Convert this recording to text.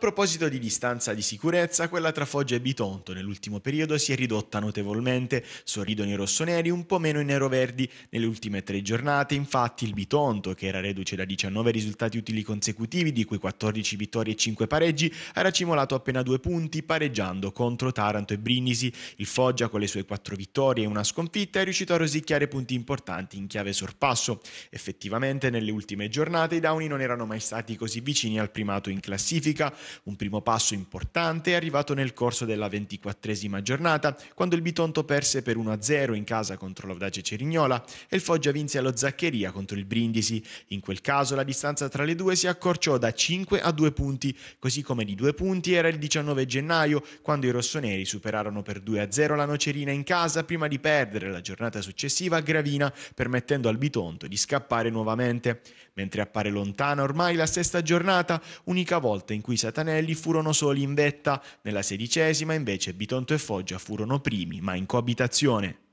proposito di distanza di sicurezza, quella tra Foggia e Bitonto nell'ultimo periodo si è ridotta notevolmente, sorridono i rossoneri un po' meno i neroverdi. Nelle ultime tre giornate, infatti, il Bitonto, che era reduce da 19 risultati utili consecutivi, di cui 14 vittorie e 5 pareggi, era racimolato appena due punti, pareggiando contro Taranto e Brindisi. Il Foggia, con le sue quattro vittorie e una sconfitta, è riuscito a rosicchiare punti importanti in chiave sorpasso. Effettivamente, nelle ultime giornate i Downi non erano mai stati così vicini al primato in classifica, un primo passo importante è arrivato nel corso della ventiquattresima giornata, quando il Bitonto perse per 1-0 in casa contro l'Audace Cerignola e il Foggia vinse allo Zaccheria contro il Brindisi. In quel caso la distanza tra le due si accorciò da 5 a 2 punti, così come di 2 punti era il 19 gennaio, quando i rossoneri superarono per 2-0 la Nocerina in casa prima di perdere la giornata successiva a Gravina, permettendo al Bitonto di scappare nuovamente. Mentre appare lontana ormai la sesta giornata, unica volta in cui Satana Montanelli furono soli in vetta, nella sedicesima invece Bitonto e Foggia furono primi, ma in coabitazione.